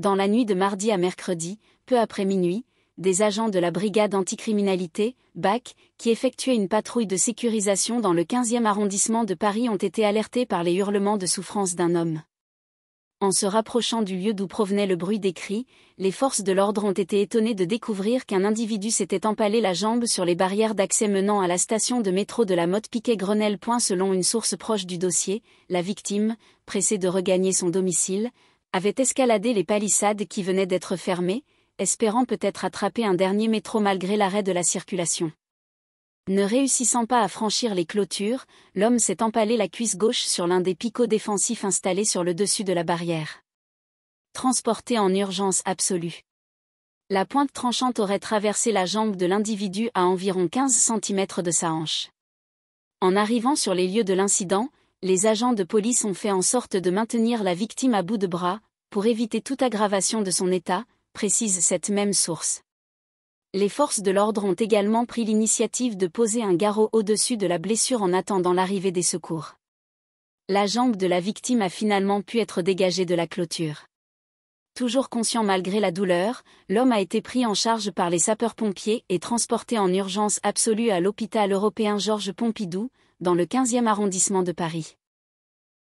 Dans la nuit de mardi à mercredi, peu après minuit, des agents de la brigade anticriminalité, BAC, qui effectuaient une patrouille de sécurisation dans le 15e arrondissement de Paris ont été alertés par les hurlements de souffrance d'un homme. En se rapprochant du lieu d'où provenait le bruit des cris, les forces de l'ordre ont été étonnées de découvrir qu'un individu s'était empalé la jambe sur les barrières d'accès menant à la station de métro de la Motte Piquet Grenelle. Selon une source proche du dossier, la victime, pressée de regagner son domicile, avait escaladé les palissades qui venaient d'être fermées, espérant peut-être attraper un dernier métro malgré l'arrêt de la circulation. Ne réussissant pas à franchir les clôtures, l'homme s'est empalé la cuisse gauche sur l'un des picots défensifs installés sur le dessus de la barrière. Transporté en urgence absolue. La pointe tranchante aurait traversé la jambe de l'individu à environ 15 cm de sa hanche. En arrivant sur les lieux de l'incident, les agents de police ont fait en sorte de maintenir la victime à bout de bras, pour éviter toute aggravation de son état, précise cette même source. Les forces de l'ordre ont également pris l'initiative de poser un garrot au-dessus de la blessure en attendant l'arrivée des secours. La jambe de la victime a finalement pu être dégagée de la clôture. Toujours conscient malgré la douleur, l'homme a été pris en charge par les sapeurs-pompiers et transporté en urgence absolue à l'hôpital européen Georges Pompidou, dans le 15e arrondissement de Paris.